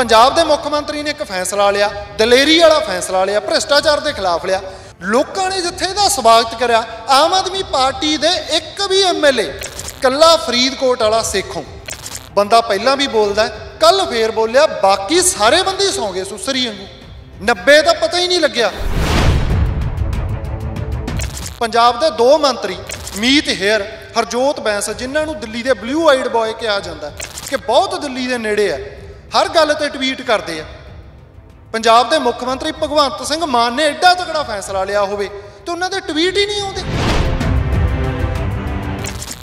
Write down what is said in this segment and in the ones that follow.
ਪੰਜਾਬ ਦੇ ਮੁੱਖ ਮੰਤਰੀ ਨੇ ਇੱਕ ਫੈਸਲਾ ਲਿਆ ਦਲੇਰੀ ਵਾਲਾ ਫੈਸਲਾ ਲਿਆ ਭ੍ਰਿਸ਼ਟਾਚਾਰ ਦੇ ਖਿਲਾਫ ਲਿਆ ਲੋਕਾਂ ਨੇ ਜਿੱਥੇ ਇਹਦਾ ਸਵਾਗਤ ਕਰਿਆ ਆਮ ਆਦਮੀ ਪਾਰਟੀ ਦੇ ਇੱਕ ਵੀ ਐਮਐਲਏ ਕੱਲਾ ਫਰੀਦਕੋਟ ਵਾਲਾ ਸੇਖੋਂ ਬੰਦਾ ਪਹਿਲਾਂ ਵੀ ਬੋਲਦਾ ਕੱਲ ਫੇਰ ਬੋਲਿਆ ਬਾਕੀ ਸਾਰੇ ਬੰਦੇ ਸੌ ਗਏ ਸੁਸਰੀ ਵਾਂਗੂ 90 ਤਾਂ ਪਤਾ ਹੀ ਨਹੀਂ ਲੱਗਿਆ ਪੰਜਾਬ ਦੇ ਦੋ ਮੰਤਰੀ ਮੀਤ ਹੇਅਰ ਹਰਜੋਤ ਬੈਂਸ ਜਿਨ੍ਹਾਂ ਨੂੰ ਦਿੱਲੀ ਦੇ ਬਲੂ ਆਈਡ ਬॉय ਕਿਹਾ ਜਾਂਦਾ ਕਿ ਬਹੁਤ ਦਿੱਲੀ ਦੇ ਨੇੜੇ ਆ ਹਰ ਗੱਲ ਤੇ ਟਵੀਟ ਕਰਦੇ ਆ ਪੰਜਾਬ ਦੇ ਮੁੱਖ ਮੰਤਰੀ ਭਗਵੰਤ ਸਿੰਘ ਮਾਨ ਨੇ ਐਡਾ ਤਕੜਾ ਫੈਸਲਾ ਲਿਆ ਹੋਵੇ ਤੇ ਉਹਨਾਂ ਦੇ ਟਵੀਟ ਹੀ ਨਹੀਂ ਆਉਂਦੇ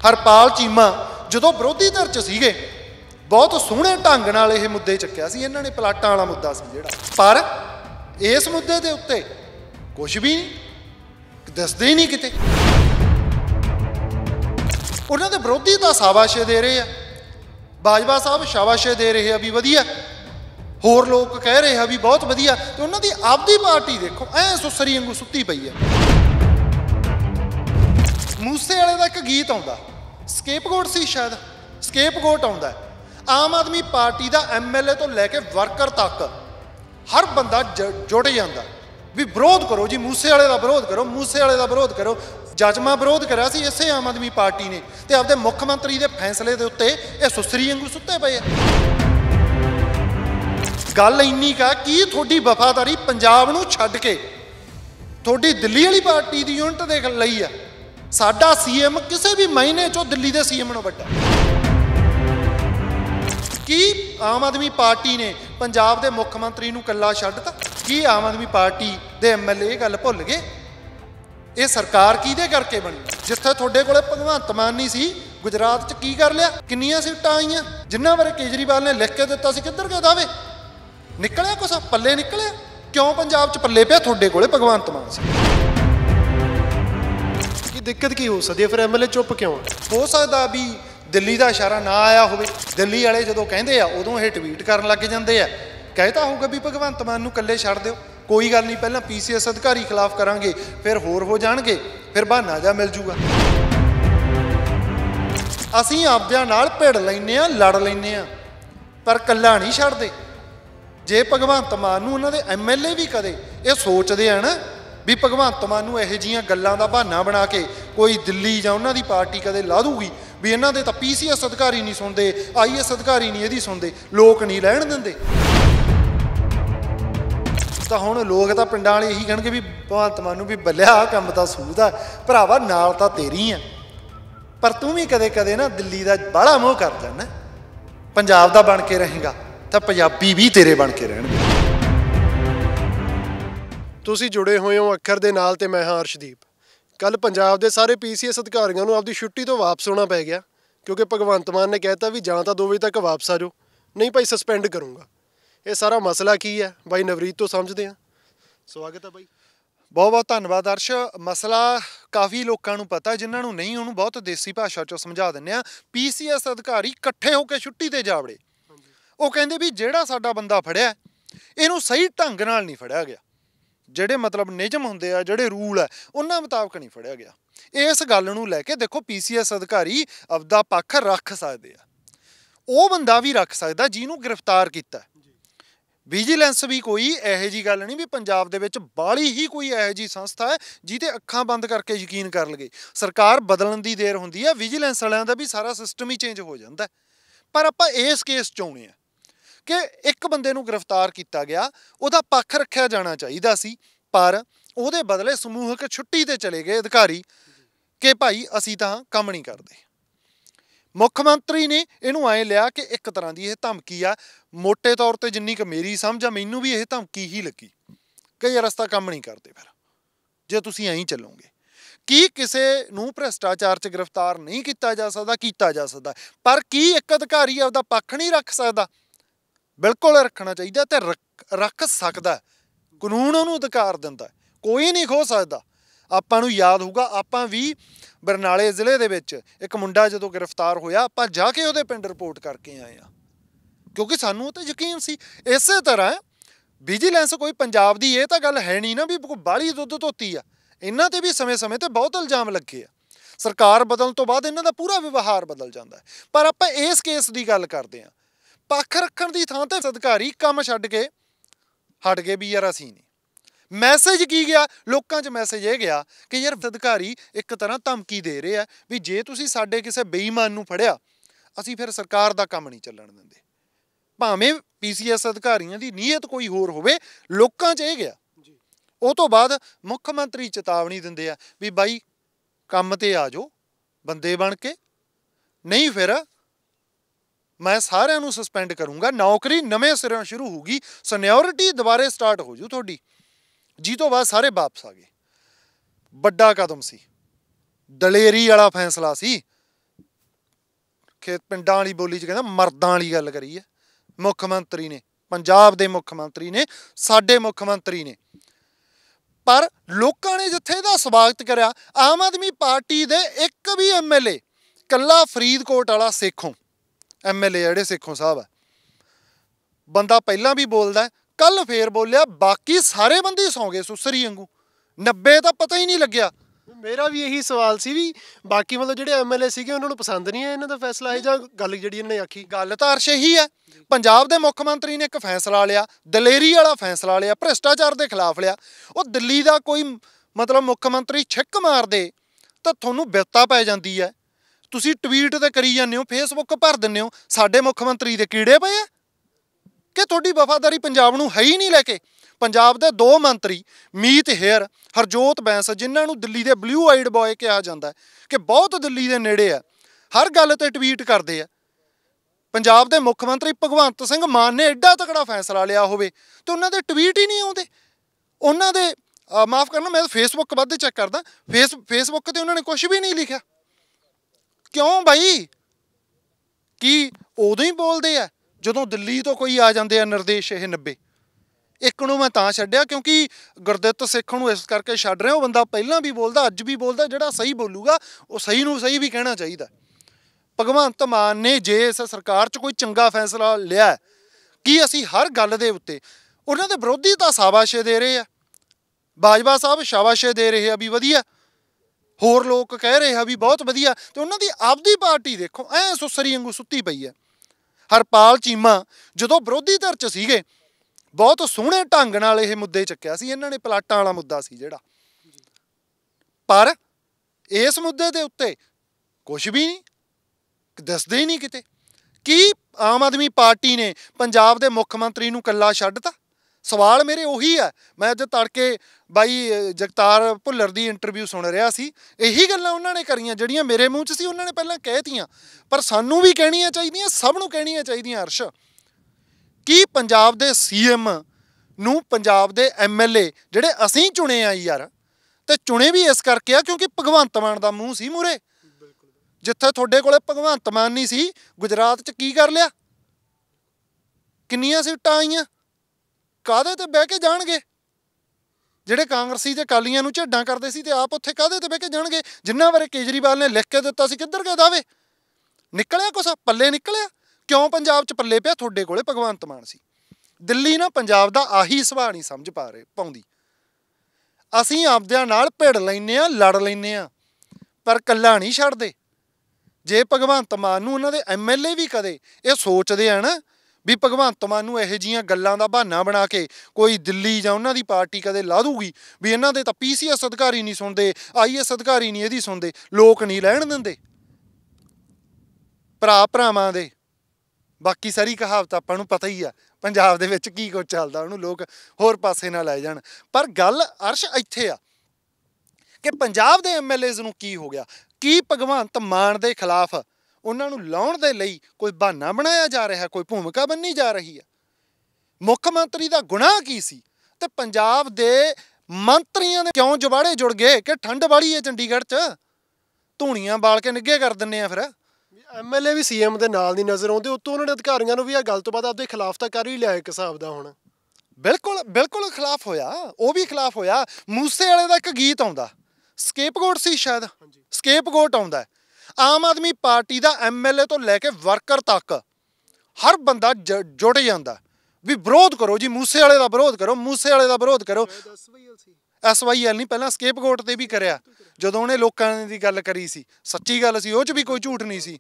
ਹਰਪਾਲ ਚੀਮਾ ਜਦੋਂ ਵਿਰੋਧੀ ਧਿਰ 'ਚ ਸੀਗੇ ਬਹੁਤ ਸੋਹਣੇ ਢੰਗ ਨਾਲ ਇਹ ਮੁੱਦੇ ਚੱਕਿਆ ਸੀ ਇਹਨਾਂ ਨੇ ਪਲਾਟਾਂ ਵਾਲਾ ਮੁੱਦਾ ਸੀ ਜਿਹੜਾ ਪਰ ਇਸ ਮੁੱਦੇ ਦੇ ਉੱਤੇ ਕੁਝ ਵੀ ਦੱਸਦੇ ਹੀ ਨਹੀਂ ਕਿਤੇ ਉਹਨਾਂ ਦੇ ਵਿਰੋਧੀ ਤਾਂ ਸਾਬਾਸ਼ੇ ਦੇ ਰਹੇ ਆ ਬਾਜਵਾ ਸਾਹਿਬ ਸ਼ਾਬਾਸ਼ੇ ਦੇ ਰਹੇ ਆ ਵੀ ਵਧੀਆ ਹੋਰ ਲੋਕ ਕਹਿ ਰਹੇ ਆ ਵੀ ਬਹੁਤ ਵਧੀਆ ਤੇ ਉਹਨਾਂ ਦੀ ਆਪਦੀ ਪਾਰਟੀ ਦੇਖੋ ਐ ਸੁਸਰੀ ਵਾਂਗੂ ਸੁੱਤੀ ਪਈ ਆ ਮੂਸੇ ਵਾਲੇ ਦਾ ਇੱਕ ਗੀਤ ਆਉਂਦਾ ਸਕੇਪਗੋਟ ਸੀ ਸ਼ਾਇਦ ਸਕੇਪਗੋਟ ਆਉਂਦਾ ਆਮ ਆਦਮੀ ਪਾਰਟੀ ਦਾ ਐਮਐਲਏ ਤੋਂ ਲੈ ਕੇ ਵਰਕਰ ਤੱਕ ਹਰ ਬੰਦਾ ਜੁੜ ਜਾਂਦਾ ਵੀ ਵਿਰੋਧ ਕਰੋ ਜੀ ਮੂਸੇ ਵਾਲੇ ਦਾ ਵਿਰੋਧ ਕਰੋ ਮੂਸੇ ਵਾਲੇ ਦਾ ਵਿਰੋਧ ਕਰੋ ਜਜਮਾ ਵਿਰੋਧ ਕਰਿਆ ਸੀ ਇਸੇ ਆਮ ਆਦਮੀ ਪਾਰਟੀ ਨੇ ਤੇ ਆਪਦੇ ਮੁੱਖ ਮੰਤਰੀ ਦੇ ਫੈਸਲੇ ਦੇ ਉੱਤੇ ਇਹ ਸੁਸਰੀ ਵਾਂਗੂ ਸੁੱਤੇ ਪਏ ਆ ਗੱਲ ਇੰਨੀ ਕਾ ਕੀ ਤੁਹਾਡੀ ਵਫਾਦਾਰੀ ਪੰਜਾਬ ਨੂੰ ਛੱਡ ਕੇ ਤੁਹਾਡੀ ਦਿੱਲੀ ਵਾਲੀ ਪਾਰਟੀ ਦੀ ਯੂਨਿਟ ਦੇ ਲਈ ਆ ਸਾਡਾ ਸੀਐਮ ਕਿਸੇ ਵੀ ਮਹੀਨੇ ਚੋਂ ਦਿੱਲੀ ਦੇ ਸੀਐਮ ਨਾਲੋਂ ਵੱਡਾ ਕੀ ਆਮ ਆਦਮੀ ਪਾਰਟੀ ਨੇ ਪੰਜਾਬ ਦੇ ਮੁੱਖ ਮੰਤਰੀ ਨੂੰ ਕੱਲਾ ਛੱਡਤਾ ਕੀ ਆਮ ਆਦਮੀ ਪਾਰਟੀ ਦੇ ਐਮਐਲਏ ਇਹ ਗੱਲ ਭੁੱਲ ਗਏ ਇਹ ਸਰਕਾਰ ਕਿਹਦੇ ਕਰਕੇ ਬਣੀ ਜਿੱਥੇ ਤੁਹਾਡੇ ਕੋਲੇ ਭਗਵੰਤ ਮਾਨ ਨਹੀਂ ਸੀ ਗੁਜਰਾਤ 'ਚ ਕੀ ਕਰ ਲਿਆ ਕਿੰਨੀਆਂ ਸੀਟਾਂ ਆਈਆਂ ਜਿੰਨਾ ਬਾਰੇ ਕੇਜਰੀਵਾਲ ਨੇ ਲਿਖ ਕੇ ਦਿੱਤਾ ਸੀ ਕਿੱਧਰ ਗਿਆ ਦਾਵੇ ਨਿਕਲਿਆ ਕੁਛ ਪੱਲੇ ਨਿਕਲਿਆ ਕਿਉਂ ਪੰਜਾਬ 'ਚ ਪੱਲੇ ਪਿਆ ਤੁਹਾਡੇ ਕੋਲੇ ਭਗਵੰਤ ਮਾਨ ਸੀ ਕੀ ਦਿੱਕਤ ਕੀ ਹੋ ਸਕਦੀ ਹੈ ਫਿਰ ਐਮਐਲਏ ਚੁੱਪ ਕਿਉਂ ਹੋ ਸਕਦਾ ਵੀ ਦਿੱਲੀ ਦਾ ਇਸ਼ਾਰਾ ਨਾ ਆਇਆ ਹੋਵੇ ਦਿੱਲੀ ਵਾਲੇ ਜਦੋਂ ਕਹਿੰਦੇ ਆ ਉਦੋਂ ਇਹ ਟਵੀਟ ਕਰਨ ਲੱਗ ਜਾਂਦੇ ਆ ਕਹਿਤਾ ਹੋਊਗਾ ਵੀ ਭਗਵੰਤ ਮਾਨ ਨੂੰ ਇਕੱਲੇ ਛੱਡ ਦਿਓ ਕੋਈ ਗੱਲ ਨਹੀਂ ਪਹਿਲਾਂ ਪੀਸੀਐਸ ਅਧਿਕਾਰੀ ਖਿਲਾਫ ਕਰਾਂਗੇ ਫਿਰ ਹੋਰ ਹੋ ਜਾਣਗੇ ਫਿਰ ਬਹਾਨਾ ਜਾ ਮਿਲ ਜੂਗਾ ਅਸੀਂ ਆਪਦਿਆਂ ਨਾਲ ਭਿੜ ਲੈਨੇ ਆ ਲੜ ਲੈਨੇ ਆ ਪਰ ਕੱਲਾ ਨਹੀਂ ਛੱਡਦੇ ਜੇ ਭਗਵੰਤ ਮਾਨ ਨੂੰ ਉਹਨਾਂ ਦੇ ਐਮਐਲਏ ਵੀ ਕਦੇ ਇਹ ਸੋਚਦੇ ਆ ਨਾ ਵੀ ਭਗਵੰਤ ਮਾਨ ਨੂੰ ਇਹੋ ਜੀਆਂ ਗੱਲਾਂ ਦਾ ਬਹਾਨਾ ਬਣਾ ਕੇ ਕੋਈ ਦਿੱਲੀ ਜਾਂ ਉਹਨਾਂ ਦੀ ਪਾਰਟੀ ਕਦੇ ਲਾ ਦੂਗੀ ਵੀ ਇਹਨਾਂ ਦੇ ਤਾਂ ਪੀਸੀਐਸ ਅਧਿਕਾਰੀ ਨਹੀਂ ਸੁਣਦੇ ਆਈਐਸ ਅਧਿਕਾਰੀ ਨਹੀਂ ਇਹਦੀ ਸੁਣਦੇ ਲੋਕ ਨਹੀਂ ਲੈਣ ਦਿੰਦੇ ਤਾਂ ਹੁਣ ਲੋਕ ਤਾਂ ਪਿੰਡਾਂ ਵਾਲੇ ਇਹੀ ਕਹਿਣਗੇ ਵੀ ਭਗਵੰਤ ਮਾਨ ਨੂੰ ਵੀ ਬੱਲਿਆ ਕੰਮ ਤਾਂ ਆ ਭਰਾਵਾ ਨਾਲ ਤਾਂ ਤੇਰੀ ਆ ਪਰ ਤੂੰ ਵੀ ਕਦੇ ਕਦੇ ਨਾ ਦਿੱਲੀ ਦਾ ਬਾਹਲਾ ਮੋਹ ਕਰ ਜਾਣਾ ਪੰਜਾਬ ਦਾ ਬਣ ਕੇ ਰਹੇਗਾ ਤਾਂ ਪੰਜਾਬੀ ਵੀ ਤੇਰੇ ਬਣ ਕੇ ਰਹਿਣਗੇ ਤੁਸੀਂ ਜੁੜੇ ਹੋਏ ਹੋ ਅੱਖਰ ਦੇ ਨਾਲ ਤੇ ਮੈਂ ਹਾਂ ਅਰਸ਼ਦੀਪ ਕੱਲ ਪੰਜਾਬ ਦੇ ਸਾਰੇ ਪੀਸੀਐਸ ਅਧਿਕਾਰੀਆਂ ਨੂੰ ਆਪਦੀ ਛੁੱਟੀ ਤੋਂ ਵਾਪਸ ਹੋਣਾ ਪੈ ਗਿਆ ਕਿਉਂਕਿ ਭਗਵੰਤ ਮਾਨ ਨੇ ਕਹਿਤਾ ਵੀ ਜਾਂ ਤਾਂ 2 ਵਜੇ ਤੱਕ ਵਾਪਸ ਆ ਜਾਓ ਨਹੀਂ ਭਾਈ ਸਸਪੈਂਡ ਕਰੂੰਗਾ ਇਹ ਸਾਰਾ ਮਸਲਾ ਕੀ ਹੈ ਬਾਈ ਨਵਰੀਤ ਤੋਂ ਸਮਝਦੇ ਆ ਸਵਾਗਤ ਹੈ ਬਾਈ ਬਹੁਤ ਬਹੁਤ ਧੰਨਵਾਦ ਅਰਸ਼ ਮਸਲਾ ਕਾਫੀ ਲੋਕਾਂ ਨੂੰ ਪਤਾ ਜਿਨ੍ਹਾਂ ਨੂੰ ਨਹੀਂ ਉਹਨੂੰ ਬਹੁਤ ਦੇਸੀ ਭਾਸ਼ਾ 'ਚ ਸਮਝਾ ਦਿੰਨੇ ਆ ਪੀਸੀਐਸ ਅਧਿਕਾਰੀ ਇਕੱਠੇ ਹੋ ਕੇ ਛੁੱਟੀ ਤੇ ਜਾਵੜੇ ਉਹ ਕਹਿੰਦੇ ਵੀ ਜਿਹੜਾ ਸਾਡਾ ਬੰਦਾ ਫੜਿਆ ਇਹਨੂੰ ਸਹੀ ਢੰਗ ਨਾਲ ਨਹੀਂ ਫੜਿਆ ਗਿਆ ਜਿਹੜੇ ਮਤਲਬ ਨਿਯਮ ਹੁੰਦੇ ਆ ਜਿਹੜੇ ਰੂਲ ਆ ਉਹਨਾਂ ਮੁਤਾਬਕ ਨਹੀਂ ਫੜਿਆ ਗਿਆ ਇਸ ਗੱਲ ਨੂੰ ਲੈ ਕੇ ਦੇਖੋ ਪੀਸੀਐਸ ਅਧਿਕਾਰੀ ਆਪਦਾ ਪੱਖ ਰੱਖ ਸਕਦੇ ਆ ਉਹ ਬੰਦਾ ਵੀ ਰੱਖ ਸਕਦਾ ਜਿਹਨੂੰ ਗ੍ਰਿਫਤਾਰ ਕੀਤਾ ਵਿਜੀਲੈਂਸ ਵੀ ਕੋਈ ਇਹੋ ਜੀ ਗੱਲ ਨਹੀਂ ਵੀ ਪੰਜਾਬ ਦੇ ਵਿੱਚ ਬਾਲੀ ਹੀ ਕੋਈ ਇਹੋ ਜੀ ਸੰਸਥਾ ਹੈ ਜਿਹਦੇ ਅੱਖਾਂ ਬੰਦ ਕਰਕੇ ਯਕੀਨ ਕਰ ਲਗੇ ਸਰਕਾਰ ਬਦਲਣ ਦੀ ਦੇਰ ਹੁੰਦੀ ਹੈ ਵਿਜੀਲੈਂਸ ਵਾਲਿਆਂ ਦਾ ਵੀ ਸਾਰਾ ਸਿਸਟਮ ਹੀ ਚੇਂਜ ਹੋ ਜਾਂਦਾ ਪਰ ਆਪਾਂ ਇਸ ਕੇਸ ਚ ਆਉਣੇ ਆ ਕਿ ਇੱਕ ਬੰਦੇ ਨੂੰ ਗ੍ਰਿਫਤਾਰ ਕੀਤਾ ਗਿਆ ਉਹਦਾ ਪੱਖ ਰੱਖਿਆ ਜਾਣਾ ਚਾਹੀਦਾ ਸੀ ਪਰ ਉਹਦੇ ਬਦਲੇ ਸਮੂਹਕ ਛੁੱਟੀ ਤੇ ਚਲੇ ਗਏ ਅਧਿਕਾਰੀ ਕਿ ਭਾਈ ਅਸੀਂ ਤਾਂ ਕੰਮ ਨਹੀਂ ਕਰਦੇ ਮੁੱਖ ਮੰਤਰੀ ਨੇ ਇਹਨੂੰ ਐ ਲਿਆ ਕਿ ਇੱਕ ਤਰ੍ਹਾਂ ਦੀ ਇਹ ਧਮਕੀ ਆ ਮੋٹے ਤੌਰ ਤੇ ਜਿੰਨੀ ਕ ਮੇਰੀ ਸਮਝ ਆ ਮੈਨੂੰ ਵੀ ਇਹ ਧਮਕੀ ਹੀ ਲੱਗੀ ਕਈ ਰਸਤਾ ਕੰਮ ਨਹੀਂ ਕਰਦੇ ਫਿਰ ਜੇ ਤੁਸੀਂ ਐਂ ਚੱਲੋਗੇ ਕੀ ਕਿਸੇ ਨੂੰ ਭ੍ਰਸ਼ਟਾਚਾਰ 'ਚ ਗ੍ਰਿਫਤਾਰ ਨਹੀਂ ਕੀਤਾ ਜਾ ਸਕਦਾ ਕੀਤਾ ਜਾ ਸਕਦਾ ਪਰ ਕੀ ਇੱਕ ਅਧਿਕਾਰੀ ਆਪਦਾ ਪੱਖ ਨਹੀਂ ਰੱਖ ਸਕਦਾ ਬਿਲਕੁਲ ਰੱਖਣਾ ਚਾਹੀਦਾ ਤੇ ਰੱਖ ਸਕਦਾ ਕਾਨੂੰਨ ਉਹਨੂੰ ਅਧਿਕਾਰ ਦਿੰਦਾ ਕੋਈ ਨਹੀਂ ਖੋ ਸਕਦਾ ਆਪਾਂ ਨੂੰ ਯਾਦ ਹੋਊਗਾ ਆਪਾਂ ਵੀ ਬਰਨਾਲੇ ਜ਼ਿਲ੍ਹੇ ਦੇ ਵਿੱਚ ਇੱਕ ਮੁੰਡਾ ਜਦੋਂ ਗ੍ਰਿਫਤਾਰ ਹੋਇਆ ਆਪਾਂ ਜਾ ਕੇ ਉਹਦੇ ਪਿੰਡ ਰਿਪੋਰਟ ਕਰਕੇ ਆਏ ਆ ਕਿਉਂਕਿ ਸਾਨੂੰ ਤਾਂ ਯਕੀਨ ਸੀ ਇਸੇ ਤਰ੍ਹਾਂ ਵਿਜੀਲੈਂਸ ਕੋਈ ਪੰਜਾਬ ਦੀ ਇਹ ਤਾਂ ਗੱਲ ਹੈ ਨਹੀਂ ਨਾ ਵੀ ਬਾਹਲੀ ਦੁੱਧ ਧੋਤੀ ਆ ਇਹਨਾਂ ਤੇ ਵੀ ਸਮੇਂ-ਸਮੇਂ ਤੇ ਬਹੁਤ ਇਲਜ਼ਾਮ ਲੱਗੇ ਆ ਸਰਕਾਰ ਬਦਲਣ ਤੋਂ ਬਾਅਦ ਇਹਨਾਂ ਦਾ ਪੂਰਾ ਵਿਵਹਾਰ ਬਦਲ ਜਾਂਦਾ ਪਰ ਆਪਾਂ ਇਸ ਕੇਸ ਦੀ ਗੱਲ ਕਰਦੇ ਆ ਪੱਖ ਰੱਖਣ ਦੀ ਥਾਂ ਤੇ ਅਧਿਕਾਰੀ ਕੰਮ ਛੱਡ ਕੇ ਹਟ ਗਏ ਵੀ ਯਾਰ ਅਸੀਂ ਨਹੀਂ ਮੈਸੇਜ ਕੀ ਗਿਆ ਲੋਕਾਂ 'ਚ ਮੈਸੇਜ ਇਹ ਗਿਆ ਕਿ ਯਾਰ ਅਧਿਕਾਰੀ ਇੱਕ ਤਰ੍ਹਾਂ ਧਮਕੀ ਦੇ ਰਹੇ ਆ ਵੀ ਜੇ ਤੁਸੀਂ ਸਾਡੇ ਕਿਸੇ ਬੇਈਮਾਨ ਨੂੰ ਫੜਿਆ ਅਸੀਂ ਫਿਰ ਸਰਕਾਰ ਦਾ ਕੰਮ ਨਹੀਂ ਚੱਲਣ ਦਿੰਦੇ ਭਾਵੇਂ ਪੀਸੀਐਸ ਅਧਿਕਾਰੀਆਂ ਦੀ ਨੀਅਤ ਕੋਈ ਹੋਰ ਹੋਵੇ ਲੋਕਾਂ 'ਚ ਇਹ ਗਿਆ ਉਹ ਤੋਂ ਬਾਅਦ ਮੁੱਖ ਮੰਤਰੀ ਚੇਤਾਵਨੀ ਦਿੰਦੇ ਆ ਵੀ ਬਾਈ ਕੰਮ ਤੇ ਆ ਜਾਓ ਬੰਦੇ ਬਣ ਕੇ ਨਹੀਂ ਫਿਰ ਮੈਂ ਸਾਰਿਆਂ ਨੂੰ ਸਸਪੈਂਡ ਕਰੂੰਗਾ ਨੌਕਰੀ ਨਵੇਂ ਸਿਰੋਂ ਸ਼ੁਰੂ ਹੋਊਗੀ ਸੀਨੀਅਰਿਟੀ ਦੁਬਾਰੇ ਸਟਾਰਟ ਹੋ ਜੂ ਤੁਹਾਡੀ ਜੀ ਤੋਂ ਬਾਅਦ ਸਾਰੇ ਵਾਪਸ ਆ ਗਏ ਵੱਡਾ ਕਦਮ ਸੀ ਦਲੇਰੀ ਵਾਲਾ ਫੈਸਲਾ ਸੀ ਖੇਤ ਪਿੰਡਾਂ ਵਾਲੀ ਬੋਲੀ 'ਚ ਕਹਿੰਦਾ ਮਰਦਾਂ ਵਾਲੀ ਗੱਲ ਕਰੀ ਹੈ ਮੁੱਖ ਮੰਤਰੀ ਨੇ ਪੰਜਾਬ ਦੇ ਮੁੱਖ ਮੰਤਰੀ ਨੇ ਸਾਡੇ ਮੁੱਖ ਮੰਤਰੀ ਨੇ ਪਰ ਲੋਕਾਂ ਨੇ ਜਿੱਥੇ ਇਹਦਾ ਸਵਾਗਤ ਕਰਿਆ ਆਮ ਆਦਮੀ ਪਾਰਟੀ ਦੇ ਇੱਕ ਵੀ ਐਮਐਲਏ ਕੱਲਾ ਫਰੀਦਕੋਟ ਵਾਲਾ ਸੇਖੋਂ ਐਮਐਲਏ ਜਿਹੜੇ ਸੇਖੋਂ ਸਾਹਿਬ ਆ ਬੰਦਾ ਪਹਿਲਾਂ ਵੀ ਬੋਲਦਾ ਕੱਲ ਫੇਰ ਬੋਲਿਆ ਬਾਕੀ ਸਾਰੇ ਬੰਦੇ ਸੌ ਗਏ ਸੁਸਰੀ ਵਾਂਗੂ 90 ਤਾਂ ਪਤਾ ਹੀ ਨਹੀਂ ਲੱਗਿਆ ਮੇਰਾ ਵੀ ਇਹੀ ਸਵਾਲ ਸੀ ਵੀ ਬਾਕੀ ਮਤਲਬ ਜਿਹੜੇ ਐਮਐਲਏ ਸੀਗੇ ਉਹਨਾਂ ਨੂੰ ਪਸੰਦ ਨਹੀਂ ਆਇਆ ਇਹਨਾਂ ਦਾ ਫੈਸਲਾ ਹੈ ਜਾਂ ਗੱਲ ਜਿਹੜੀ ਇਹਨਾਂ ਨੇ ਆਖੀ ਗੱਲ ਤਾਂ ਅਰਸ਼ ਇਹੀ ਹੈ ਪੰਜਾਬ ਦੇ ਮੁੱਖ ਮੰਤਰੀ ਨੇ ਇੱਕ ਫੈਸਲਾ ਲਿਆ ਦਲੇਰੀ ਵਾਲਾ ਫੈਸਲਾ ਲਿਆ ਭ੍ਰਿਸ਼ਟਾਚਾਰ ਦੇ ਖਿਲਾਫ ਲਿਆ ਉਹ ਦਿੱਲੀ ਦਾ ਕੋਈ ਮਤਲਬ ਮੁੱਖ ਮੰਤਰੀ ਛਿੱਕ ਮਾਰ ਦੇ ਤਾਂ ਤੁਹਾਨੂੰ ਬਿਪਤਾ ਪੈ ਜਾਂਦੀ ਹੈ ਤੁਸੀਂ ਟਵੀਟ ਤੇ ਕਰੀ ਜਾਂਦੇ ਹੋ ਫੇਸਬੁੱਕ ਭਰ ਦਿੰਦੇ ਹੋ ਸਾਡੇ ਮੁੱਖ ਮੰਤਰੀ ਦੇ ਕੀੜੇ ਪਏ ਆ ਕਿ ਤੁਹਾਡੀ ਵਫਾਦਾਰੀ ਪੰਜਾਬ ਨੂੰ ਹੈ ਹੀ ਨਹੀਂ ਲੈ ਕੇ ਪੰਜਾਬ ਦੇ ਦੋ ਮੰਤਰੀ ਮੀਤ ਹੇਅਰ ਹਰਜੋਤ ਬੈਂਸ ਜਿਨ੍ਹਾਂ ਨੂੰ ਦਿੱਲੀ ਦੇ ਬਲੂ ਆਈਡ ਬॉय ਕਿਹਾ ਜਾਂਦਾ ਹੈ ਕਿ ਬਹੁਤ ਦਿੱਲੀ ਦੇ ਨੇੜੇ ਆ ਹਰ ਗੱਲ ਤੇ ਟਵੀਟ ਕਰਦੇ ਆ ਪੰਜਾਬ ਦੇ ਮੁੱਖ ਮੰਤਰੀ ਭਗਵੰਤ ਸਿੰਘ ਮਾਨ ਨੇ ਐਡਾ ਤਕੜਾ ਫੈਸਲਾ ਲਿਆ ਹੋਵੇ ਤੇ ਉਹਨਾਂ ਦੇ ਟਵੀਟ ਹੀ ਨਹੀਂ ਆਉਂਦੇ ਉਹਨਾਂ ਦੇ ਮਾਫ ਕਰਨਾ ਮੈਂ ਫੇਸਬੁੱਕ ਵੱਧ ਚੈੱਕ ਕਰਦਾ ਫੇਸ ਫੇਸਬੁੱਕ ਤੇ ਉਹਨਾਂ ਨੇ ਕੁਝ ਵੀ ਨਹੀਂ ਲਿਖਿਆ ਕਿਉਂ ਭਾਈ ਕੀ ਉਦੋਂ ਹੀ ਬੋਲਦੇ ਆ ਜਦੋਂ ਦਿੱਲੀ ਤੋਂ ਕੋਈ ਆ ਜਾਂਦੇ ਆ ਨਿਰਦੇਸ਼ ਇਹ 90 ਇੱਕ ਨੂੰ ਮੈਂ ਤਾਂ ਛੱਡਿਆ ਕਿਉਂਕਿ ਗੁਰਦਿੱਤ ਸਿੱਖ ਨੂੰ ਇਸ ਕਰਕੇ ਛੱਡ ਰਿਹਾ ਉਹ ਬੰਦਾ ਪਹਿਲਾਂ ਵੀ ਬੋਲਦਾ ਅੱਜ ਵੀ ਬੋਲਦਾ ਜਿਹੜਾ ਸਹੀ ਬੋਲੂਗਾ ਉਹ ਸਹੀ ਨੂੰ ਸਹੀ ਵੀ ਕਹਿਣਾ ਚਾਹੀਦਾ ਭਗਵੰਤ ਮਾਨ ਨੇ ਜੇ ਇਸ ਸਰਕਾਰ 'ਚ ਕੋਈ ਚੰਗਾ ਫੈਸਲਾ ਲਿਆ ਕੀ ਅਸੀਂ ਹਰ ਗੱਲ ਦੇ ਉੱਤੇ ਉਹਨਾਂ ਦੇ ਵਿਰੋਧੀ ਤਾਂ ਸ਼ਾਬਾਸ਼ੇ ਦੇ ਰਹੇ ਆ ਬਾਜਵਾ ਸਾਹਿਬ ਸ਼ਾਬਾਸ਼ੇ ਦੇ ਰਹੇ ਆ ਵੀ ਵਧੀਆ ਹੋਰ ਲੋਕ ਕਹਿ ਰਹੇ ਆ ਵੀ ਬਹੁਤ ਵਧੀਆ ਤੇ ਉਹਨਾਂ ਦੀ ਆਪਦੀ ਪਾਰਟੀ ਦੇਖੋ ਐ ਸੁਸਰੀ ਵਾਂਗੂ ਸੁੱਤੀ ਪਈ ਆ ਹਰਪਾਲ ਚੀਮਾ ਜਦੋਂ ਵਿਰੋਧੀ ਧਿਰ 'ਚ ਸੀਗੇ ਬਹੁਤ ਸੋਹਣੇ ਢੰਗ ਨਾਲ ਇਹ ਮੁੱਦੇ ਚੱਕਿਆ ਸੀ ਇਹਨਾਂ ਨੇ ਪਲਾਟਾਂ ਵਾਲਾ ਮੁੱਦਾ ਸੀ ਜਿਹੜਾ ਪਰ ਇਸ ਮੁੱਦੇ ਦੇ ਉੱਤੇ ਕੁਝ ਵੀ ਨਹੀਂ ਦੱਸਦੇ ਹੀ ਨਹੀਂ ਕਿਤੇ ਕੀ ਆਮ ਆਦਮੀ ਪਾਰਟੀ ਨੇ ਪੰਜਾਬ ਦੇ ਮੁੱਖ ਮੰਤਰੀ ਨੂੰ ਕੱਲਾ ਛੱਡਤਾ ਸਵਾਲ ਮੇਰੇ ਉਹੀ ਆ ਮੈਂ ਅੱਜ ਤੜਕੇ ਬਾਈ ਜਗਤਾਰ ਭੁੱਲਰ ਦੀ ਇੰਟਰਵਿਊ ਸੁਣ ਰਿਹਾ ਸੀ ਇਹੀ ਗੱਲਾਂ ਉਹਨਾਂ ਨੇ ਕਰੀਆਂ ਜਿਹੜੀਆਂ ਮੇਰੇ ਮੂੰਹ 'ਚ ਸੀ ਉਹਨਾਂ ਨੇ ਪਹਿਲਾਂ ਕਹਿਤੀਆਂ ਪਰ ਸਾਨੂੰ ਵੀ ਕਹਿਣੀਆਂ ਚਾਹੀਦੀਆਂ ਸਭ ਨੂੰ ਕਹਿਣੀਆਂ ਚਾਹੀਦੀਆਂ ਅਰਸ਼ ਕੀ ਪੰਜਾਬ ਦੇ ਸੀਐਮ ਨੂੰ ਪੰਜਾਬ ਦੇ ਐਮਐਲਏ ਜਿਹੜੇ ਅਸੀਂ ਚੁਣੇ ਆ ਯਾਰ ਤੇ ਚੁਣੇ ਵੀ ਇਸ ਕਰਕੇ ਆ ਕਿਉਂਕਿ ਭਗਵੰਤ ਮਾਨ ਦਾ ਮੂੰਹ ਸੀ ਮੂਰੇ ਜਿੱਥੇ ਤੁਹਾਡੇ ਕੋਲੇ ਭਗਵੰਤ ਮਾਨ ਨਹੀਂ ਸੀ ਗੁਜਰਾਤ 'ਚ ਕੀ ਕਰ ਲਿਆ ਕਿੰਨੀਆਂ ਸੀਟਾਂ ਆਈਆਂ ਕਾਦੇ ਤੇ ਬਹਿ ਕੇ ਜਾਣਗੇ ਜਿਹੜੇ ਕਾਂਗਰਸੀ ਤੇ ਕਾਲੀਆਂ ਨੂੰ ਝੱਡਾਂ ਕਰਦੇ ਸੀ ਤੇ ਆਪ ਉੱਥੇ ਕਾਦੇ ਤੇ ਬਹਿ ਕੇ ਜਾਣਗੇ ਜਿੰਨਾ ਬਾਰੇ ਕੇਜਰੀਵਾਲ ਨੇ ਲਿਖ ਕੇ ਦਿੱਤਾ ਸੀ ਕਿੱਧਰ ਗਏ ਦਾਵੇ ਨਿਕਲਿਆ ਕੁਛ ਪੱਲੇ ਨਿਕਲਿਆ ਕਿਉਂ ਪੰਜਾਬ 'ਚ ਪੱਲੇ ਪਿਆ ਤੁਹਾਡੇ ਕੋਲੇ ਭਗਵੰਤ ਮਾਨ ਸੀ ਦਿੱਲੀ ਨਾ ਪੰਜਾਬ ਦਾ ਆਹੀ ਸੁਭਾਅ ਨਹੀਂ ਸਮਝ ਪਾ ਰਹੇ ਪਾਉਂਦੀ ਅਸੀਂ ਆਪਦਿਆਂ ਨਾਲ ਭਿੜ ਲੈਨੇ ਆ ਲੜ ਲੈਨੇ ਆ ਪਰ ਕੱਲਾ ਨਹੀਂ ਛੱਡਦੇ ਜੇ ਭਗਵੰਤ ਮਾਨ ਨੂੰ ਉਹਨਾਂ ਦੇ ਐਮਐਲਏ ਵੀ ਕਦੇ ਇਹ ਸੋਚਦੇ ਆ ਨਾ ਵੀ ਭਗਵੰਤ ਮਾਨ ਨੂੰ ਇਹੋ ਜੀਆਂ ਗੱਲਾਂ ਦਾ ਬਹਾਨਾ ਬਣਾ ਕੇ ਕੋਈ ਦਿੱਲੀ ਜਾਂ ਉਹਨਾਂ ਦੀ ਪਾਰਟੀ ਕਦੇ ਲਾ ਦੂਗੀ ਵੀ ਇਹਨਾਂ ਦੇ ਤਾਂ ਪੀਸੀਐਸ ਅਧਿਕਾਰੀ ਨਹੀਂ ਸੁਣਦੇ ਆਈਐਸ ਅਧਿਕਾਰੀ ਨਹੀਂ ਇਹਦੀ ਸੁਣਦੇ ਲੋਕ ਨਹੀਂ ਲੈਣ ਦਿੰਦੇ ਭਰਾ ਭਰਾਵਾਂ ਦੇ ਬਾਕੀ ਸਾਰੀ ਕਹਾਵਤ ਆਪਾਂ ਨੂੰ ਪਤਾ ਹੀ ਆ ਪੰਜਾਬ ਦੇ ਵਿੱਚ ਕੀ ਕੁਝ ਚੱਲਦਾ ਉਹਨੂੰ ਲੋਕ ਹੋਰ ਪਾਸੇ ਨਾ ਲੈ ਜਾਣ ਪਰ ਗੱਲ ਅਰਸ਼ ਇੱਥੇ ਆ ਕਿ ਪੰਜਾਬ ਦੇ ਐਮਐਲਏਜ਼ ਨੂੰ ਕੀ ਹੋ ਗਿਆ ਕੀ ਭਗਵੰਤ ਮਾਨ ਦੇ ਖਿਲਾਫ ਉਹਨਾਂ ਨੂੰ ਲਾਉਣ ਦੇ ਲਈ ਕੋਈ ਬਹਾਨਾ ਬਣਾਇਆ ਜਾ ਰਿਹਾ ਕੋਈ ਭੂਮਿਕਾ ਬੰਨੀ ਜਾ ਰਹੀ ਹੈ ਮੁੱਖ ਮੰਤਰੀ ਦਾ ਗੁਨਾਹ ਕੀ ਸੀ ਤੇ ਪੰਜਾਬ ਦੇ ਮੰਤਰੀਆਂ ਦੇ ਕਿਉਂ ਜਵਾੜੇ ਜੁੜ ਗਏ ਕਿ ਠੰਡ ਵਾਲੀ ਹੈ ਚੰਡੀਗੜ੍ਹ 'ਚ ਧੂਣੀਆਂ ਬਾਲ ਕੇ ਨਿੱਗੇ ਕਰ ਦਿੰਨੇ ਆ ਫਿਰ ਐਮਐਲਏ ਵੀ ਸੀਐਮ ਦੇ ਨਾਲ ਦੀ ਨਜ਼ਰ ਆਉਂਦੇ ਉਤੋਂ ਉਹਨਾਂ ਦੇ ਅਧਿਕਾਰੀਆਂ ਨੂੰ ਵੀ ਇਹ ਗੱਲ ਤੋਂ ਬਾਅਦ ਆਪਦੇ ਖਿਲਾਫ ਤਾਂ ਕਰ ਹੀ ਲਿਆ ਇੱਕ ਹਿਸਾਬ ਦਾ ਹੁਣ ਬਿਲਕੁਲ ਬਿਲਕੁਲ ਖਿਲਾਫ ਹੋਇਆ ਉਹ ਵੀ ਖਿਲਾਫ ਹੋਇਆ ਮੂਸੇ ਵਾਲੇ ਦਾ ਇੱਕ ਗੀਤ ਆਉਂਦਾ ਸਕੇਪਗੋਟ ਸੀ ਸ਼ਾਇਦ ਸਕੇਪਗੋਟ ਆਉਂਦਾ ਆਮ ਆਦਮੀ ਪਾਰਟੀ ਦਾ ਐਮਐਲਏ ਤੋਂ ਲੈ ਕੇ ਵਰਕਰ ਤੱਕ ਹਰ ਬੰਦਾ ਜੁੜ ਜਾਂਦਾ ਵੀ ਵਿਰੋਧ ਕਰੋ ਜੀ ਮੂਸੇ ਵਾਲੇ ਦਾ ਵਿਰੋਧ ਕਰੋ ਮੂਸੇ ਵਾਲੇ ਦਾ ਵਿਰੋਧ ਕਰੋ ਐਸਵਾਈਐਲ ਨਹੀਂ ਪਹਿਲਾਂ ਸਕੇਪਗੋਟ ਤੇ ਵੀ ਕਰਿਆ ਜਦੋਂ ਉਹਨੇ ਲੋਕਾਂ ਦੀ ਗੱਲ ਕਰੀ ਸੀ ਸੱਚੀ ਗੱਲ ਸੀ ਉਹ 'ਚ ਵੀ ਕੋਈ ਝੂਠ ਨਹੀਂ ਸੀ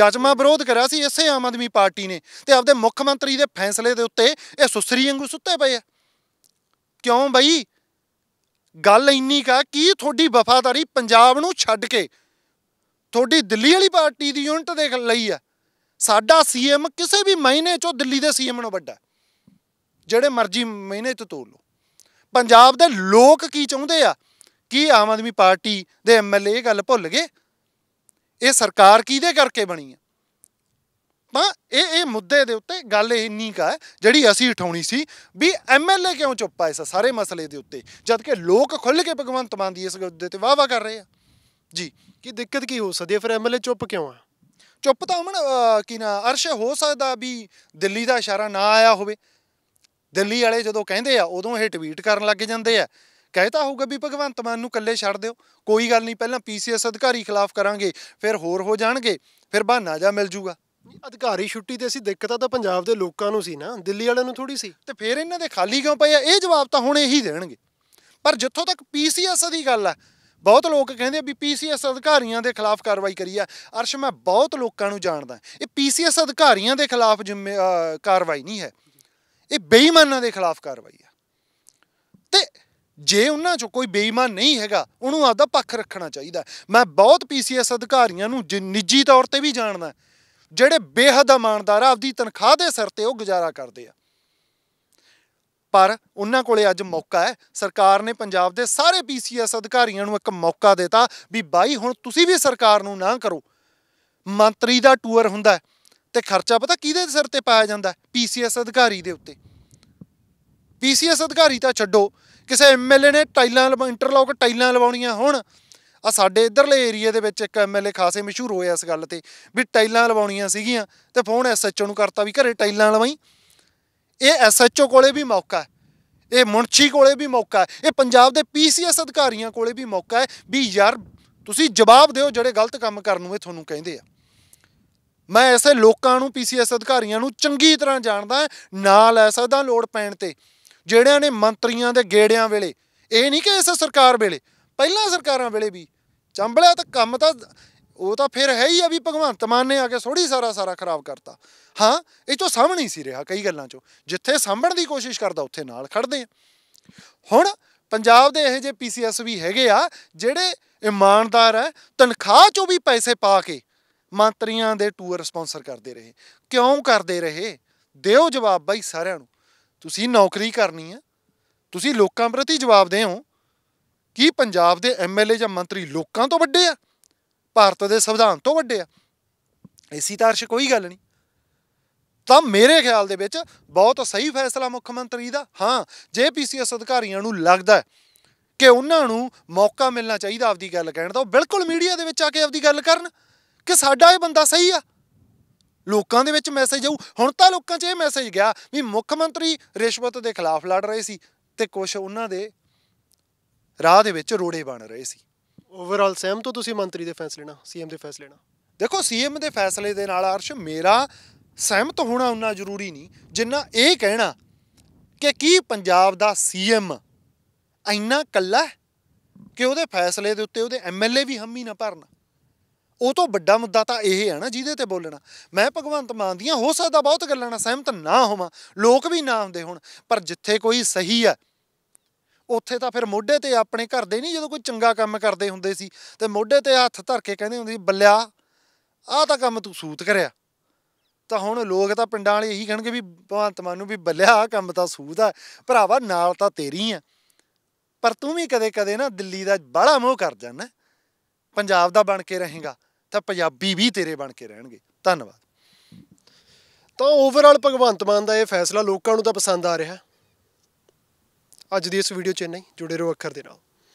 ਜਜਮਾ ਵਿਰੋਧ ਕਰਿਆ ਸੀ ਇਸੇ ਆਮ ਆਦਮੀ ਪਾਰਟੀ ਨੇ ਤੇ ਆਪਦੇ ਮੁੱਖ ਮੰਤਰੀ ਦੇ ਫੈਸਲੇ ਦੇ ਉੱਤੇ ਇਹ ਸੁਸਰੀ ਵਾਂਗੂ ਸੁੱਤੇ ਪਏ ਆ ਕਿਉਂ ਬਈ ਗੱਲ ਇੰਨੀ ਕਾ ਕੀ ਤੁਹਾਡੀ ਵਫਾਦਾਰੀ ਪੰਜਾਬ ਨੂੰ ਛੱਡ ਕੇ ਤੁਹਾਡੀ ਦਿੱਲੀ ਵਾਲੀ ਪਾਰਟੀ ਦੀ ਯੂਨਿਟ ਦੇ ਲਈ ਆ ਸਾਡਾ ਸੀਐਮ ਕਿਸੇ ਵੀ ਮਹੀਨੇ ਚੋਂ ਦਿੱਲੀ ਦੇ ਸੀਐਮ ਨਾਲੋਂ ਵੱਡਾ ਜਿਹੜੇ ਮਰਜ਼ੀ ਮਹੀਨੇ ਤੋਂ ਤੋੜ ਲਓ ਪੰਜਾਬ ਦੇ ਲੋਕ ਕੀ ਚਾਹੁੰਦੇ ਆ ਕੀ ਆਮ ਆਦਮੀ ਪਾਰਟੀ ਦੇ ਐਮਐਲਏ ਗੱਲ ਭੁੱਲ ਗਏ ਇਹ ਸਰਕਾਰ ਕਿਹਦੇ ਕਰਕੇ ਬਣੀ ਆ ਤਾਂ ਇਹ ਇਹ ਮੁੱਦੇ ਦੇ ਉੱਤੇ ਗੱਲ ਇੰਨੀ ਕਾ ਜਿਹੜੀ ਅਸੀਂ ਉਠਾਉਣੀ ਸੀ ਵੀ ਐਮਐਲਏ ਕਿਉਂ ਚੁੱਪ ਆਇਆ ਸਾਰੇ ਮਸਲੇ ਦੇ ਉੱਤੇ ਜਦ ਕਿ ਲੋਕ ਖੁੱਲ ਕੇ ਭਗਵੰਤ ਮਾਨ ਦੀ ਇਸ ਗੱਦੇ ਤੇ ਵਾਵਾ ਕਰ ਰਹੇ ਆ ਜੀ ਕੀ ਦਿੱਕਤ ਕੀ ਹੋ ਸਕਦੀ ਹੈ ਫਿਰ ਐਮਐਲਏ ਚੁੱਪ ਕਿਉਂ ਆ ਚੁੱਪ ਤਾਂ ਅਮਨ ਕੀ ਨਾ ਅਰਸ਼ ਹੋ ਸਕਦਾ ਵੀ ਦਿੱਲੀ ਦਾ ਇਸ਼ਾਰਾ ਨਾ ਆਇਆ ਹੋਵੇ ਦਿੱਲੀ ਵਾਲੇ ਜਦੋਂ ਕਹਿੰਦੇ ਆ ਉਦੋਂ ਇਹ ਟਵੀਟ ਕਰਨ ਲੱਗ ਜਾਂਦੇ ਆ ਕਹਿਤਾ ਹੋਊਗਾ ਵੀ ਭਗਵੰਤ ਮਾਨ ਨੂੰ ਇਕੱਲੇ ਛੱਡ ਦਿਓ ਕੋਈ ਗੱਲ ਨਹੀਂ ਪਹਿਲਾਂ ਪੀਸੀਐਸ ਅਧਿਕਾਰੀ ਖਿਲਾਫ ਕਰਾਂਗੇ ਫਿਰ ਹੋਰ ਹੋ ਜਾਣਗੇ ਫਿਰ ਬਹਾਨਾ ਜਾ ਮਿਲ ਜੂਗਾ ਅਧਿਕਾਰੀ ਛੁੱਟੀ ਤੇ ਅਸੀਂ ਦਿੱਕਤ ਤਾਂ ਪੰਜਾਬ ਦੇ ਲੋਕਾਂ ਨੂੰ ਸੀ ਨਾ ਦਿੱਲੀ ਵਾਲਿਆਂ ਨੂੰ ਥੋੜੀ ਸੀ ਤੇ ਫਿਰ ਇਹਨਾਂ ਦੇ ਖਾਲੀ ਕਿਉਂ ਪਏ ਆ ਇਹ ਜਵਾਬ ਤਾਂ ਹੁਣ ਇਹੀ ਦੇਣਗੇ ਪਰ ਜਿੱਥੋਂ ਤੱਕ ਪੀਸੀਐਸ ਦੀ ਗੱਲ ਆ ਬਹੁਤ ਲੋਕ ਕਹਿੰਦੇ ਵੀ ਪੀਸੀਐਸ ਅਧਿਕਾਰੀਆਂ ਦੇ ਖਿਲਾਫ ਕਾਰਵਾਈ ਕਰੀ ਆ ਅਰਸ਼ ਮੈਂ ਬਹੁਤ ਲੋਕਾਂ ਨੂੰ ਜਾਣਦਾ ਇਹ ਪੀਸੀਐਸ ਅਧਿਕਾਰੀਆਂ ਦੇ ਖਿਲਾਫ ਜ਼ਿੰਮੇ ਕਾਰਵਾਈ ਨਹੀਂ ਹੈ ਇਹ ਬੇਈਮਾਨਾਂ ਦੇ ਖਿਲਾਫ ਕਾਰਵਾਈ ਆ ਤੇ ਜੇ ਉਹਨਾਂ 'ਚੋਂ ਕੋਈ ਬੇਈਮਾਨ ਨਹੀਂ ਹੈਗਾ ਉਹਨੂੰ ਆਪਦਾ ਪੱਖ ਰੱਖਣਾ ਚਾਹੀਦਾ ਮੈਂ ਬਹੁਤ ਪੀਸੀਐਸ ਅਧਿਕਾਰੀਆਂ ਨੂੰ ਨਿੱਜੀ ਤੌਰ ਤੇ ਵੀ ਜਾਣਦਾ ਜਿਹੜੇ ਬੇਹੱਦ ਇਮਾਨਦਾਰ ਆਪਦੀ ਤਨਖਾਹ ਦੇ ਸਿਰ ਤੇ ਉਹ ਗੁਜ਼ਾਰਾ ਕਰਦੇ ਆ ਪਰ ਉਹਨਾਂ ਕੋਲੇ ਅੱਜ ਮੌਕਾ ਹੈ ਸਰਕਾਰ ਨੇ ਪੰਜਾਬ ਦੇ ਸਾਰੇ ਪੀਸੀਐਸ ਅਧਿਕਾਰੀਆਂ ਨੂੰ ਇੱਕ ਮੌਕਾ ਦਿੱਤਾ ਵੀ ਬਾਈ ਹੁਣ ਤੁਸੀਂ ਵੀ ਸਰਕਾਰ ਨੂੰ ਨਾ ਕਰੋ ਮੰਤਰੀ ਦਾ ਟੂਰ ਹੁੰਦਾ ਤੇ ਖਰਚਾ ਪਤਾ ਕਿਹਦੇ ਸਿਰ ਤੇ ਪਾਇਆ ਜਾਂਦਾ ਪੀਸੀਐਸ ਅਧਿਕਾਰੀ ਦੇ ਉੱਤੇ ਪੀਸੀਐਸ ਅਧਿਕਾਰੀ ਤਾਂ ਛੱਡੋ ਕਿਸੇ ਐਮਐਲਏ ਨੇ ਟਾਈਲਾਂ ਇੰਟਰਲੌਕ ਟਾਈਲਾਂ ਲਵਾਉਣੀਆਂ ਹੁਣ ਆ ਸਾਡੇ ਇਧਰਲੇ ਏਰੀਆ ਦੇ ਵਿੱਚ ਇੱਕ ਐਮਐਲਏ ਖਾਸੇ ਮਸ਼ਹੂਰ ਹੋਇਆ ਇਸ ਗੱਲ ਤੇ ਵੀ ਟਾਈਲਾਂ ਲਵਾਉਣੀਆਂ ਸੀਗੀਆਂ ਤੇ ਫੋਨ ਐਸਐਚਓ ਨੂੰ ਕਰਤਾ ਵੀ ਘਰੇ ਟਾਈਲਾਂ ਲਵਾਈ ਇਹ ਐਸਐਚਓ ਕੋਲੇ ਵੀ ਮੌਕਾ ਹੈ ਇਹ ਮੁਨਸ਼ੀ ਕੋਲੇ ਵੀ ਮੌਕਾ ਹੈ ਇਹ ਪੰਜਾਬ ਦੇ ਪੀਸੀਐਸ ਅਧਿਕਾਰੀਆਂ ਕੋਲੇ ਵੀ ਮੌਕਾ ਹੈ ਵੀ ਯਾਰ ਤੁਸੀਂ ਜਵਾਬ ਦਿਓ ਜਿਹੜੇ ਗਲਤ ਕੰਮ ਕਰਨ ਨੂੰ ਇਹ ਤੁਹਾਨੂੰ ਕਹਿੰਦੇ ਆ ਮੈਂ ਐਸੇ ਲੋਕਾਂ ਨੂੰ ਪੀਸੀਐਸ ਅਧਿਕਾਰੀਆਂ ਨੂੰ ਚੰਗੀ ਤਰ੍ਹਾਂ ਜਾਣਦਾ ਨਾ ਲੈ ਸਕਦਾ ਲੋੜ ਪੈਣ ਤੇ ਜਿਹੜਿਆਂ ਨੇ ਮੰਤਰੀਆਂ ਦੇ ਗੇੜਿਆਂ ਵੇਲੇ ਇਹ ਨਹੀਂ ਕਿ ਇਸ ਸਰਕਾਰ ਵੇਲੇ ਪਹਿਲਾਂ ਸਰਕਾਰਾਂ ਵੇਲੇ ਵੀ ਚੰਬਲਿਆ ਤਾਂ ਕੰਮ ਤਾਂ ਉਹ ਤਾਂ ਫਿਰ ਹੈ ਹੀ ਆ ਵੀ ਭਗਵੰਤ ਮਾਨ ਨੇ ਆ ਕੇ ਥੋੜੀ ਸਾਰਾ ਸਾਰਾ ਖਰਾਬ ਕਰਤਾ ਹਾਂ ਇਹ ਤੋਂ ਸਾਹਮਣੇ ਹੀ ਸੀ ਰਿਹਾ ਕਈ ਗੱਲਾਂ ਚੋਂ ਜਿੱਥੇ ਸਾਹਮਣ ਦੀ ਕੋਸ਼ਿਸ਼ ਕਰਦਾ ਉੱਥੇ ਨਾਲ ਖੜਦੇ ਆ ਹੁਣ ਪੰਜਾਬ ਦੇ ਇਹ ਜੇ ਪੀਸੀਐਸ ਵੀ ਹੈਗੇ ਆ ਜਿਹੜੇ ਇਮਾਨਦਾਰ ਹੈ ਤਨਖਾਹ ਚੋਂ ਵੀ ਪੈਸੇ ਪਾ ਕੇ ਮੰਤਰੀਆਂ ਦੇ ਟੂਰ ਸਪਾਂਸਰ ਕਰਦੇ ਰਹੇ ਕਿਉਂ ਕਰਦੇ ਰਹੇ ਦਿਓ ਜਵਾਬ ਬਾਈ ਸਾਰਿਆਂ ਨੂੰ ਤੁਸੀਂ ਨੌਕਰੀ ਕਰਨੀ ਹੈ ਤੁਸੀਂ ਲੋਕਾਂ ਪ੍ਰਤੀ ਜਵਾਬਦੇ ਹੋ ਕੀ ਪੰਜਾਬ ਦੇ ਐਮਐਲਏ ਜਾਂ ਮੰਤਰੀ ਲੋਕਾਂ ਤੋਂ ਵੱਡੇ ਆ ਭਾਰਤ ਦੇ ਸੰਵਿਧਾਨ ਤੋਂ ਵੱਡੇ ਆ ਇਸੀ ਤਰ੍ਹਾਂ ਕੋਈ ਗੱਲ ਨਹੀਂ ਤਾਂ ਮੇਰੇ ਖਿਆਲ ਦੇ ਵਿੱਚ ਬਹੁਤ ਸਹੀ ਫੈਸਲਾ ਮੁੱਖ ਮੰਤਰੀ ਦਾ ਹਾਂ ਜੇ ਪੀਸੀਐਸ ਅਧਿਕਾਰੀਆਂ ਨੂੰ ਲੱਗਦਾ ਕਿ ਉਹਨਾਂ ਨੂੰ ਮੌਕਾ ਮਿਲਣਾ ਚਾਹੀਦਾ ਆਪਦੀ ਗੱਲ ਕਹਿਣ ਦਾ ਉਹ ਬਿਲਕੁਲ ਮੀਡੀਆ ਦੇ ਵਿੱਚ ਆ ਕੇ ਆਪਦੀ ਗੱਲ ਕਰਨ ਕਿ ਸਾਡਾ ਇਹ ਬੰਦਾ ਸਹੀ ਆ ਲੋਕਾਂ ਦੇ ਵਿੱਚ ਮੈਸੇਜ ਆਉ ਹੁਣ ਤਾਂ ਲੋਕਾਂ 'ਚ ਇਹ ਮੈਸੇਜ ਗਿਆ ਵੀ ਮੁੱਖ ਮੰਤਰੀ ਰਿਸ਼ਵਤ ਦੇ ਖਿਲਾਫ ਲੜ ਰਹੇ ਸੀ ਤੇ ਕੁਝ ਉਹਨਾਂ ਦੇ ਰਾਹ ਦੇ ਵਿੱਚ ਰੋੜੇ ਬਣ ਰਹੇ ਸੀ ਓਵਰਆਲ ਸਹਿਮਤ ਤੋਂ ਤੁਸੀਂ ਮੰਤਰੀ ਦੇ ਫੈਸਲੇ ਨਾਲ ਸੀਐਮ ਦੇ ਫੈਸਲੇ ਨਾਲ ਦੇਖੋ ਸੀਐਮ ਦੇ ਫੈਸਲੇ ਦੇ ਨਾਲ ਅਰਸ਼ ਮੇਰਾ ਸਹਿਮਤ ਹੋਣਾ ਉਨਾ ਜ਼ਰੂਰੀ ਨਹੀਂ ਜਿੰਨਾ ਇਹ ਕਹਿਣਾ ਕਿ ਕੀ ਪੰਜਾਬ ਦਾ ਸੀਐਮ ਇੰਨਾ ਕੱਲਾ ਕਿ ਉਹਦੇ ਫੈਸਲੇ ਦੇ ਉੱਤੇ ਉਹਦੇ ਐਮਐਲਏ ਵੀ ਹੰਮੀ ਨਾ ਭਰਨ ਉਹ ਤੋਂ ਵੱਡਾ ਮੁੱਦਾ ਤਾਂ ਇਹ ਹੈ ਨਾ ਜਿਹਦੇ ਤੇ ਬੋਲਣਾ ਮੈਂ ਭਗਵੰਤ ਮਾਨ ਦੀਆਂ ਹੋ ਸਕਦਾ ਬਹੁਤ ਗੱਲਾਂ ਨਾਲ ਸਹਿਮਤ ਨਾ ਹੋਵਾਂ ਲੋਕ ਵੀ ਨਾ ਹੁੰਦੇ ਹੁਣ ਪਰ ਜਿੱਥੇ ਕੋਈ ਸਹੀ ਹੈ ਉੱਥੇ ਤਾਂ ਫਿਰ ਮੋਢੇ ਤੇ ਆਪਣੇ ਘਰ ਦੇ ਨਹੀਂ ਜਦੋਂ ਕੋਈ ਚੰਗਾ ਕੰਮ ਕਰਦੇ ਹੁੰਦੇ ਸੀ ਤੇ ਮੋਢੇ ਤੇ ਹੱਥ ਧਰ ਕੇ ਕਹਿੰਦੇ ਹੁੰਦੇ ਸੀ ਬੱਲਿਆ ਆਹ ਤਾਂ ਕੰਮ ਤੂੰ ਸੂਤ ਕਰਿਆ ਤਾਂ ਹੁਣ ਲੋਕ ਤਾਂ ਪਿੰਡਾਂ ਵਾਲੇ ਇਹੀ ਕਹਿਣਗੇ ਵੀ ਭਗਵੰਤ ਮਾਨ ਨੂੰ ਵੀ ਬੱਲਿਆ ਆਹ ਕੰਮ ਤਾਂ ਸੂਤ ਆ ਭਰਾਵਾ ਨਾਲ ਤਾਂ ਤੇਰੀ ਆ ਪਰ ਤੂੰ ਵੀ ਕਦੇ ਕਦੇ ਨਾ ਦਿੱਲੀ ਦਾ ਬਾਹਲਾ ਮੋਹ ਕਰ ਜਾਣਾ ਪੰਜਾਬ ਦਾ ਬਣ ਕੇ ਰਹੇਗਾ ਤਾਂ ਪੰਜਾਬੀ ਵੀ ਤੇਰੇ ਬਣ ਕੇ ਰਹਿਣਗੇ ਧੰਨਵਾਦ ਤਾਂ ਓਵਰਆਲ ਭਗਵੰਤ ਮਾਨ ਦਾ ਇਹ ਫੈਸਲਾ ਲੋਕਾਂ ਨੂੰ ਤਾਂ ਪਸੰਦ ਆ ਰਿਹਾ ਅੱਜ ਦੀ ਇਸ ਵੀਡੀਓ 'ਚ ਇੰਨਾ ਹੀ ਜੁੜੇ ਰਹੋ ਅੱਖਰ ਦੇ ਨਾਲ